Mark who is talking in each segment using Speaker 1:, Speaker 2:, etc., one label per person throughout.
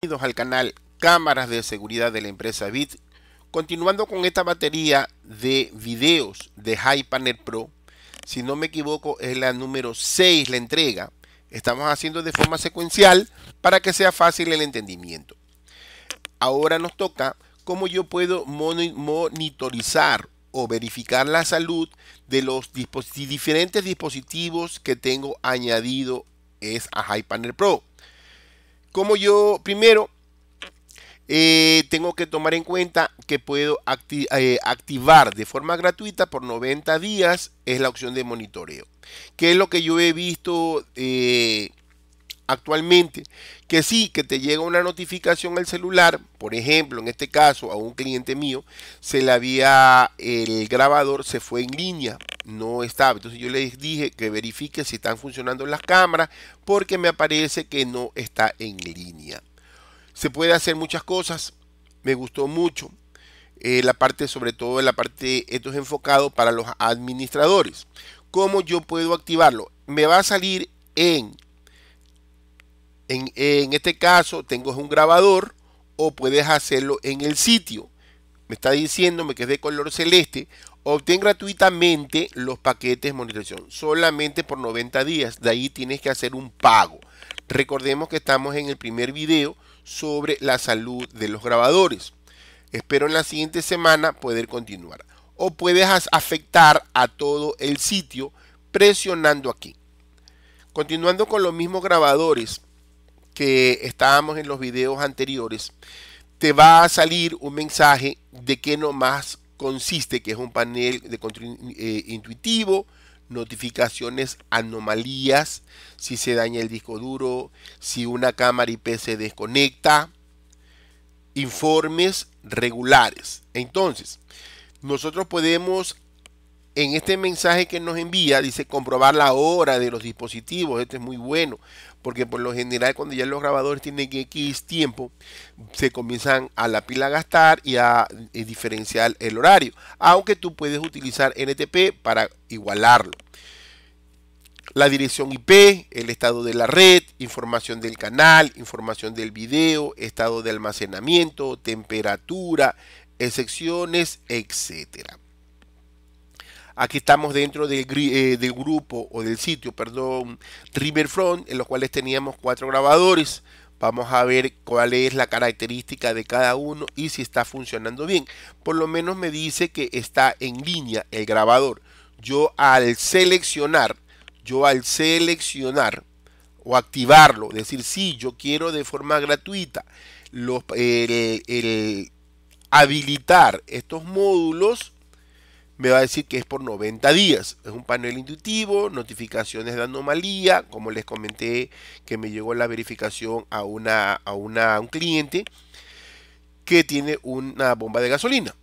Speaker 1: Bienvenidos al canal Cámaras de Seguridad de la empresa Bit. Continuando con esta batería de videos de Hi-Panel Pro, si no me equivoco es la número 6 la entrega. Estamos haciendo de forma secuencial para que sea fácil el entendimiento. Ahora nos toca cómo yo puedo monitorizar o verificar la salud de los diferentes dispositivos que tengo añadido es a panel Pro como yo primero eh, tengo que tomar en cuenta que puedo eh, activar de forma gratuita por 90 días es la opción de monitoreo. Que es lo que yo he visto eh, actualmente que sí, que te llega una notificación al celular, por ejemplo, en este caso a un cliente mío, se le había, el grabador se fue en línea, no estaba. Entonces yo les dije que verifique si están funcionando las cámaras porque me aparece que no está en línea. Se puede hacer muchas cosas, me gustó mucho. Eh, la parte, sobre todo la parte, esto es enfocado para los administradores. ¿Cómo yo puedo activarlo? Me va a salir en en, este caso tengo un grabador o puedes hacerlo en el sitio. Me está diciéndome que es de color celeste. Obtén gratuitamente los paquetes de monetización, solamente por 90 días. De ahí tienes que hacer un pago. Recordemos que estamos en el primer video sobre la salud de los grabadores. Espero en la siguiente semana poder continuar. O puedes afectar a todo el sitio presionando aquí. Continuando con los mismos grabadores, que estábamos en los videos anteriores, te va a salir un mensaje de qué nomás consiste, que es un panel de control eh, intuitivo, notificaciones, anomalías, si se daña el disco duro, si una cámara IP se desconecta, informes regulares. Entonces, nosotros podemos en este mensaje que nos envía, dice comprobar la hora de los dispositivos, este es muy bueno, porque por lo general cuando ya los grabadores tienen X tiempo, se comienzan a la pila a gastar y a, eh, diferenciar el horario, aunque tú puedes utilizar NTP para igualarlo la dirección IP, el estado de la red, información del canal, información del video, estado de almacenamiento, temperatura, excepciones, etcétera. Aquí estamos dentro eh, del, grupo o del sitio, perdón, Riverfront, en los cuales teníamos cuatro grabadores. Vamos a ver cuál es la característica de cada uno y si está funcionando bien. Por lo menos me dice que está en línea el grabador. Yo al seleccionar, yo al seleccionar o activarlo, decir si yo quiero de forma gratuita habilitar estos módulos, me va a decir que es por 90 días. Es un panel intuitivo, notificaciones de anomalía, como les comenté que me llegó la verificación a, una, a, una, un cliente que tiene una bomba de gasolina.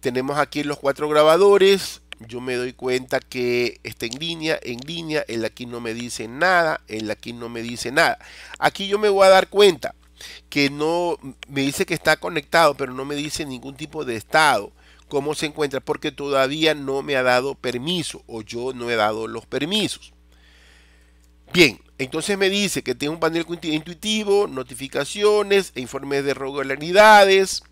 Speaker 1: Tenemos aquí los cuatro grabadores. Yo me doy cuenta que está en línea, en línea, el aquí no me dice nada, el aquí no me dice nada. Aquí yo me voy a dar cuenta que no me dice que está conectado, pero no me dice ningún tipo de estado cómo se encuentra porque todavía no me ha dado permiso o yo no he dado los permisos. Bien, entonces me dice que tengo un panel intuitivo, notificaciones e informes de regularidades.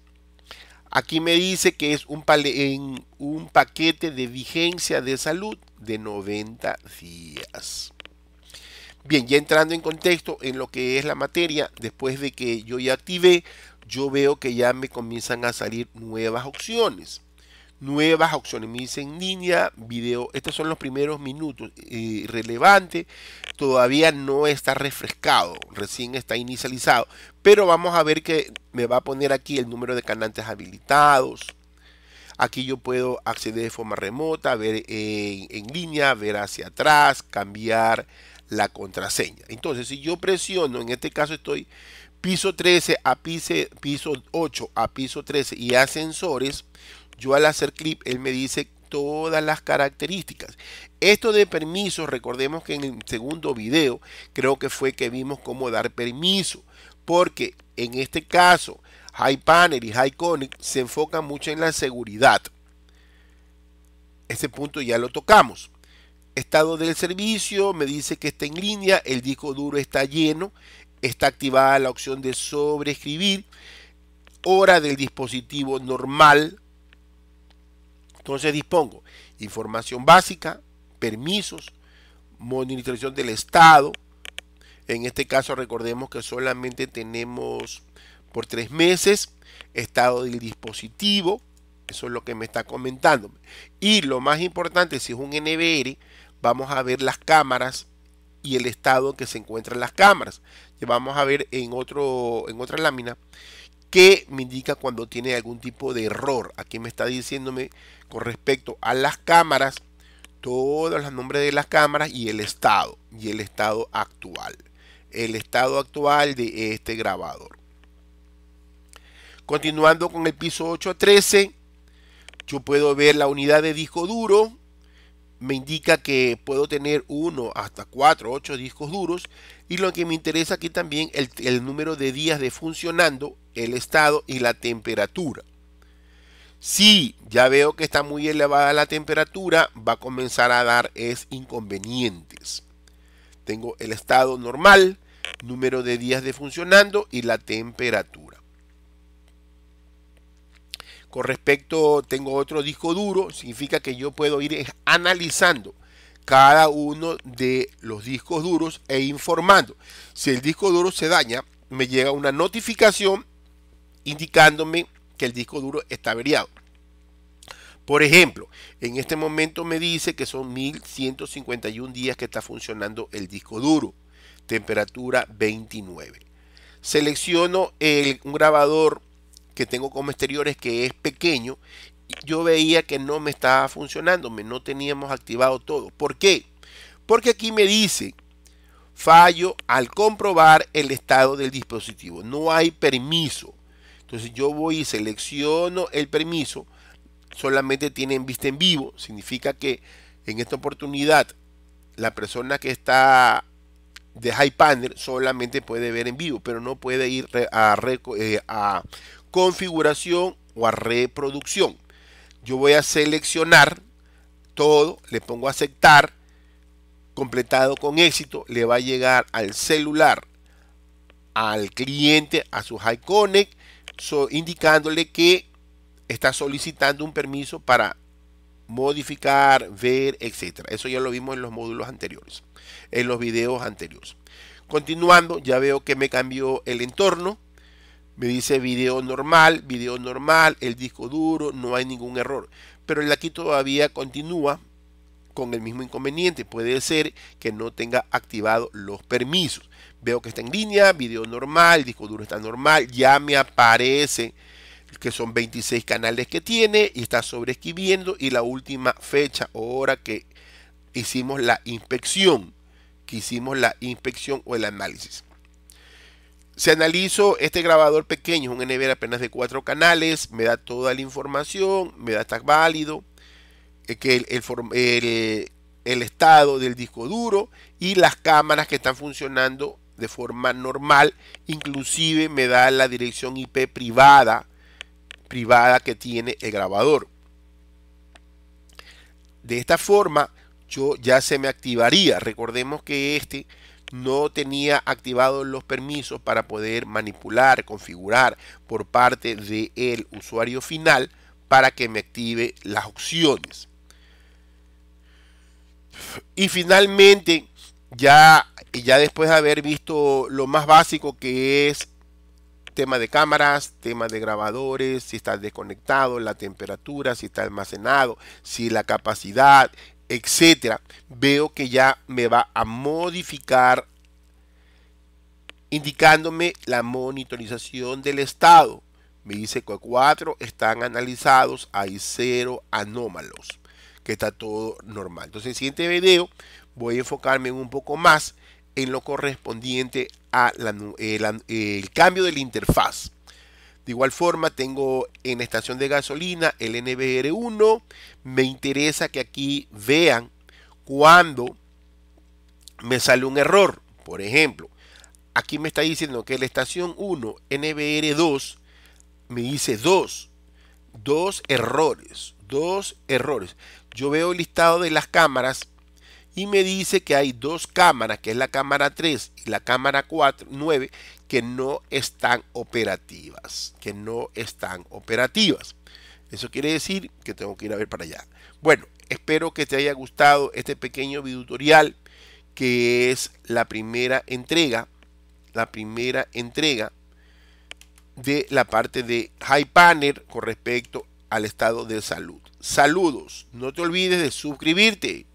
Speaker 1: Aquí me dice que es un, un paquete de vigencia de salud de 90 días. Bien, ya entrando en contexto en lo que es la materia, después de que yo ya activé, yo veo que ya me comienzan a salir nuevas opciones nuevas opciones en línea, video. Estos son los primeros minutos. relevantes. Eh, relevante, todavía no está refrescado, recién está inicializado. Pero vamos a ver que me va a poner aquí el número de canantes habilitados. Aquí yo puedo acceder de forma remota, ver eh, en, línea, ver hacia atrás, cambiar la contraseña. Entonces, si yo presiono, en este caso estoy piso 13 a piso, piso 8 a piso 13 y ascensores, yo al hacer clip, él me dice todas las características. Esto de permisos, recordemos que en el segundo video creo que fue que vimos cómo dar permiso, porque en este caso High Panel y High Conic se enfocan mucho en la seguridad. Ese punto ya lo tocamos. Estado del servicio, me dice que está en línea, el disco duro está lleno, está activada la opción de sobreescribir, hora del dispositivo normal, entonces dispongo información básica, permisos, monitorización del estado. En este caso recordemos que solamente tenemos por tres meses estado del dispositivo. Eso es lo que me está comentando. Y lo más importante, si es un NBR, vamos a ver las cámaras y el estado en que se encuentran las cámaras. Que vamos a ver en, otro, en otra lámina que me indica cuando tiene algún tipo de error. Aquí me está diciéndome con respecto a las cámaras, todos los nombres de las cámaras y el estado, y el estado actual. El estado actual de este grabador. Continuando con el piso 8 a 13, yo puedo ver la unidad de disco duro, me indica que puedo tener uno hasta cuatro, ocho discos duros. Y lo que me interesa aquí también el, el número de días de funcionando, el estado y la temperatura. Si ya veo que está muy elevada la temperatura, va a comenzar a dar es inconvenientes. Tengo el estado normal, número de días de funcionando y la temperatura. Con respecto, tengo otro disco duro, significa que yo puedo ir analizando cada uno de los discos duros e informando. Si el disco duro se daña, me llega una notificación indicándome que el disco duro está averiado. Por ejemplo, en este momento me dice que son 1151 días que está funcionando el disco duro, temperatura 29. Selecciono el, un grabador que tengo como exteriores que es pequeño, yo veía que no me estaba funcionando, no teníamos activado todo. ¿Por qué? Porque aquí me dice fallo al comprobar el estado del dispositivo. No hay permiso. Entonces yo voy y selecciono el permiso. Solamente tiene vista en vivo. Significa que en esta oportunidad la persona que está de High Panel solamente puede ver en vivo, pero no puede ir a, eh, a configuración o a reproducción. Yo voy a seleccionar todo, le pongo aceptar, completado con éxito, le va a llegar al celular, al cliente, a su HiConnect indicándole que está solicitando un permiso para modificar, ver, etcétera. Eso ya lo vimos en los módulos anteriores, en los videos anteriores. Continuando, ya veo que me cambió el entorno. Me dice video normal, video normal, el disco duro, no hay ningún error. Pero el aquí todavía continúa con el mismo inconveniente. Puede ser que no tenga activados los permisos. Veo que está en línea, video normal, disco duro está normal, ya me aparece que son 26 canales que tiene y está sobreescribiendo y la última fecha o hora que hicimos la inspección, que hicimos la inspección o el análisis. Si analizo este grabador pequeño, un NVR apenas de cuatro canales, me da toda la información, me da tag válido, eh, el, estado del disco duro y las cámaras que están funcionando de forma normal, inclusive me da la dirección IP privada, privada que tiene el grabador. De esta forma, yo ya se me activaría. Recordemos que este no tenía activados los permisos para poder manipular, configurar por parte del usuario final para que me active las opciones. Y finalmente, ya, ya después de haber visto lo más básico que es tema de cámaras, tema de grabadores, si está desconectado, la temperatura, si está almacenado, si la capacidad, etcétera, veo que ya me va a modificar indicándome la monitorización del estado. Me dice que cuatro están analizados, hay cero anómalos, que está todo normal. Entonces, en el siguiente video voy a enfocarme un poco más en lo correspondiente al cambio de la interfaz. De igual forma, tengo en estación de gasolina el NBR1. Me interesa que aquí vean cuando me sale un error. Por ejemplo, aquí me está diciendo que la estación 1, NBR2, me dice dos Dos errores. Dos errores. Yo veo el listado de las cámaras y me dice que hay dos cámaras, que es la cámara 3 y la cámara 4, 9, que no están operativas, que no están operativas. Eso quiere decir que tengo que ir a ver para allá. Bueno, espero que te haya gustado este pequeño video tutorial que es la primera entrega, la primera entrega de la parte de High Panner con respecto al estado de salud. Saludos, no te olvides de suscribirte